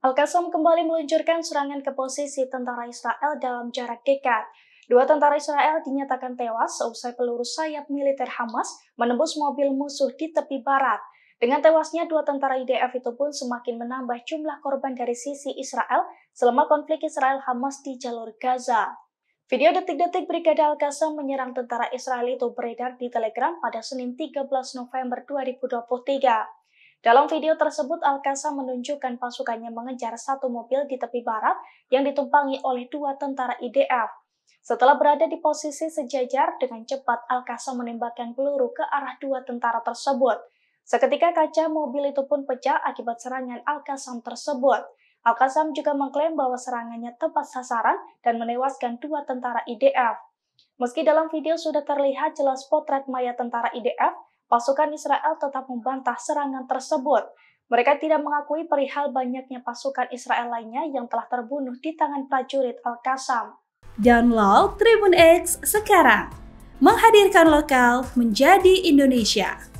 Al-Qassam kembali meluncurkan serangan ke posisi tentara Israel dalam jarak dekat. Dua tentara Israel dinyatakan tewas seusai peluru sayap militer Hamas menembus mobil musuh di tepi barat. Dengan tewasnya dua tentara IDF itu pun semakin menambah jumlah korban dari sisi Israel selama konflik Israel-Hamas di jalur Gaza. Video detik-detik Brigade al Qasam menyerang tentara Israel itu beredar di Telegram pada Senin 13 November 2023. Dalam video tersebut, al Qasam menunjukkan pasukannya mengejar satu mobil di tepi barat yang ditumpangi oleh dua tentara IDF. Setelah berada di posisi sejajar, dengan cepat al Qasam menembakkan peluru ke arah dua tentara tersebut. Seketika kaca mobil itu pun pecah akibat serangan al Qasam tersebut. Al-Qassam juga mengklaim bahwa serangannya tepat sasaran dan menewaskan dua tentara IDF. Meski dalam video sudah terlihat jelas potret mayat tentara IDF, pasukan Israel tetap membantah serangan tersebut. Mereka tidak mengakui perihal banyaknya pasukan Israel lainnya yang telah terbunuh di tangan prajurit Al-Qassam. Download Tribun X sekarang. Menghadirkan lokal menjadi Indonesia.